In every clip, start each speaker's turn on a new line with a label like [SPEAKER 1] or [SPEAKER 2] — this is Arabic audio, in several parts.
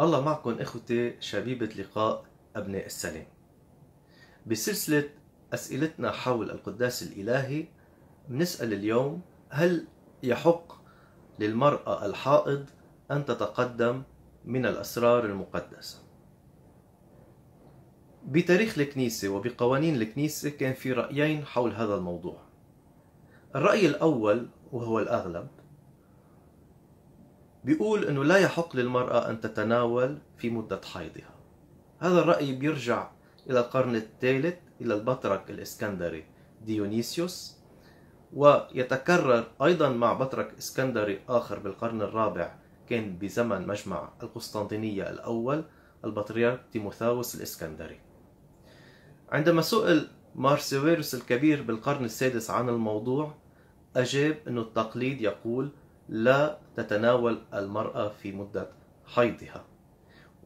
[SPEAKER 1] الله معكم إخوتي شبيبة لقاء أبناء السلام بسلسلة أسئلتنا حول القداس الإلهي بنسأل اليوم هل يحق للمرأة الحائض أن تتقدم من الأسرار المقدسة بتاريخ الكنيسة وبقوانين الكنيسة كان في رأيين حول هذا الموضوع الرأي الأول وهو الأغلب بيقول انه لا يحق للمرأة ان تتناول في مدة حيضها هذا الرأي بيرجع الى القرن الثالث الى البطرك الاسكندري ديونيسيوس ويتكرر ايضا مع بطرك اسكندري اخر بالقرن الرابع كان بزمن مجمع القسطنطينية الاول البطريرك تيموثاوس الاسكندري عندما سئل مارسيويروس الكبير بالقرن السادس عن الموضوع أجاب أن التقليد يقول لا تتناول المرأة في مدة حيضها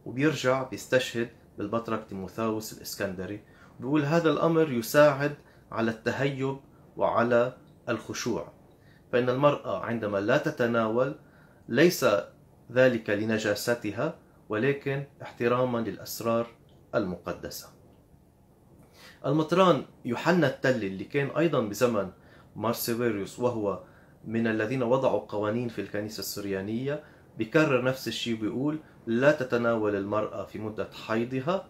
[SPEAKER 1] وبيرجع بيستشهد بالبطرك تيموثاوس الإسكندري بيقول هذا الأمر يساعد على التهيب وعلى الخشوع فإن المرأة عندما لا تتناول ليس ذلك لنجاستها ولكن احتراما للأسرار المقدسة المطران يوحنا التلي اللي كان أيضا بزمن مارسيفيريوس وهو من الذين وضعوا قوانين في الكنيسة السريانية بيكرر نفس الشيء بيقول لا تتناول المرأة في مدة حيضها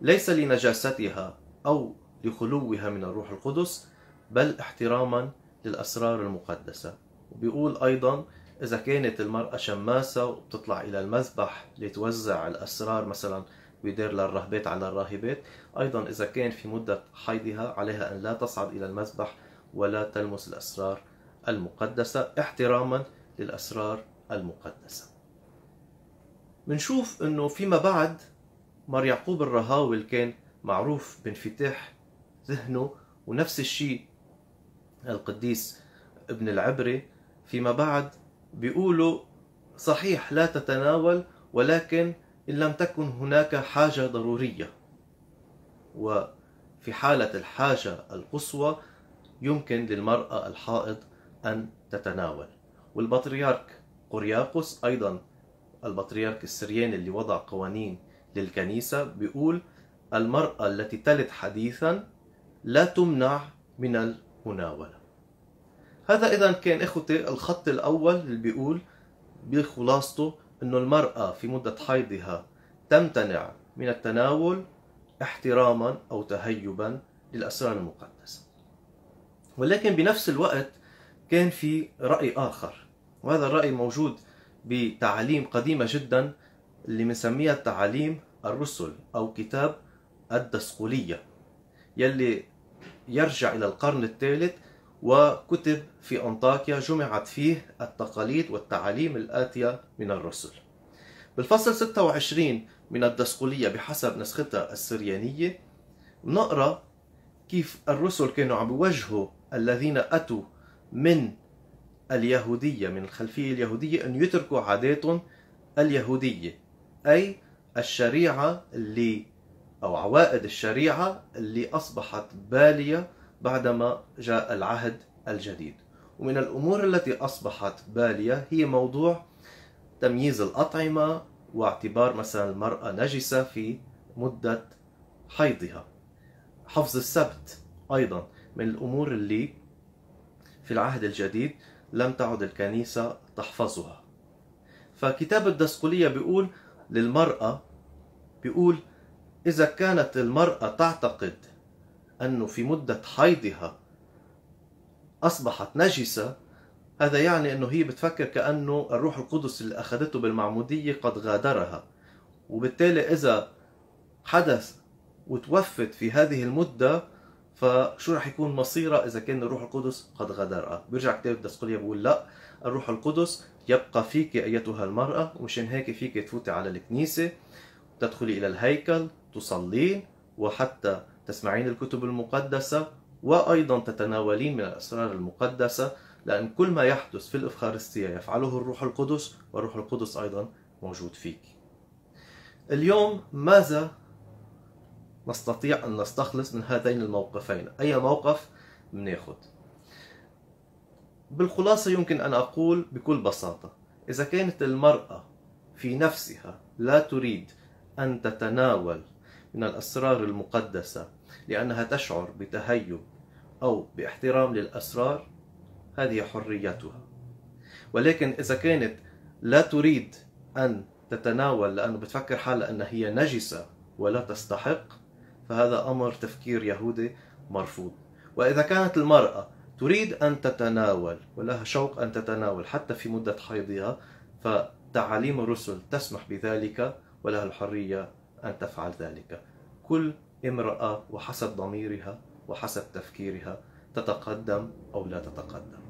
[SPEAKER 1] ليس لنجاستها أو لخلوها من الروح القدس بل احتراما للأسرار المقدسة وبيقول أيضا إذا كانت المرأة شماسة وبتطلع إلى المذبح لتوزع الأسرار مثلا ويدير للرهبات على الراهبات أيضا إذا كان في مدة حيضها عليها أن لا تصعد إلى المذبح ولا تلمس الأسرار المقدسة احتراما للأسرار المقدسة منشوف أنه فيما بعد مر يعقوب الرهاول كان معروف بانفتاح ذهنه ونفس الشيء القديس ابن العبري فيما بعد بيقولوا صحيح لا تتناول ولكن إن لم تكن هناك حاجة ضرورية وفي حالة الحاجة القصوى يمكن للمرأة الحائض أن تتناول والبطريرك قرياقوس أيضا البطريرك السرياني اللي وضع قوانين للكنيسة بيقول المرأة التي تلد حديثا لا تمنع من المناولة هذا إذا كان إخوتي الخط الأول اللي بيقول بخلاصته أنه المرأة في مدة حيضها تمتنع من التناول احتراما أو تهيبا للأسرار المقدسة ولكن بنفس الوقت كان في رأي آخر وهذا الرأي موجود بتعاليم قديمة جدا اللي بنسميها تعاليم الرسل أو كتاب الدسقلية يلي يرجع إلى القرن الثالث وكتب في أنطاكيا جمعت فيه التقاليد والتعاليم الآتية من الرسل بالفصل 26 من الدسقلية بحسب نسختها السريانية نقرأ كيف الرسل كانوا عم يوجهوا الذين أتوا من اليهودية من الخلفية اليهودية أن يتركوا عاداتهم اليهودية أي الشريعة اللي أو عوائد الشريعة اللي أصبحت بالية بعدما جاء العهد الجديد ومن الأمور التي أصبحت بالية هي موضوع تمييز الأطعمة واعتبار مثلا المرأة نجسة في مدة حيضها حفظ السبت أيضا من الأمور اللي في العهد الجديد لم تعد الكنيسة تحفظها فكتاب الدسقلية بيقول للمرأة بيقول إذا كانت المرأة تعتقد أنه في مدة حيضها أصبحت نجسة هذا يعني أنه هي بتفكر كأنه الروح القدس اللي أخذته بالمعمودية قد غادرها وبالتالي إذا حدث وتوفت في هذه المدة فشو رح يكون مصيرها اذا كان الروح القدس قد غادرها بيرجع كتاب الدسقليه بيقول لا الروح القدس يبقى فيك ايتها المراه ومشان هيك فيك تفوتي على الكنيسه تدخلي الى الهيكل تصلين وحتى تسمعين الكتب المقدسه وايضا تتناولين من الاسرار المقدسه لان كل ما يحدث في الافخارستيه يفعله الروح القدس والروح القدس ايضا موجود فيك اليوم ماذا نستطيع أن نستخلص من هذين الموقفين أي موقف نأخذ بالخلاصة يمكن أن أقول بكل بساطة إذا كانت المرأة في نفسها لا تريد أن تتناول من الأسرار المقدسة لأنها تشعر بتهيب أو باحترام للأسرار هذه حريتها ولكن إذا كانت لا تريد أن تتناول لأنه بتفكر حالها أنها هي نجسة ولا تستحق فهذا أمر تفكير يهودي مرفوض وإذا كانت المرأة تريد أن تتناول ولها شوق أن تتناول حتى في مدة حيضها فتعاليم الرسل تسمح بذلك ولها الحرية أن تفعل ذلك كل امرأة وحسب ضميرها وحسب تفكيرها تتقدم أو لا تتقدم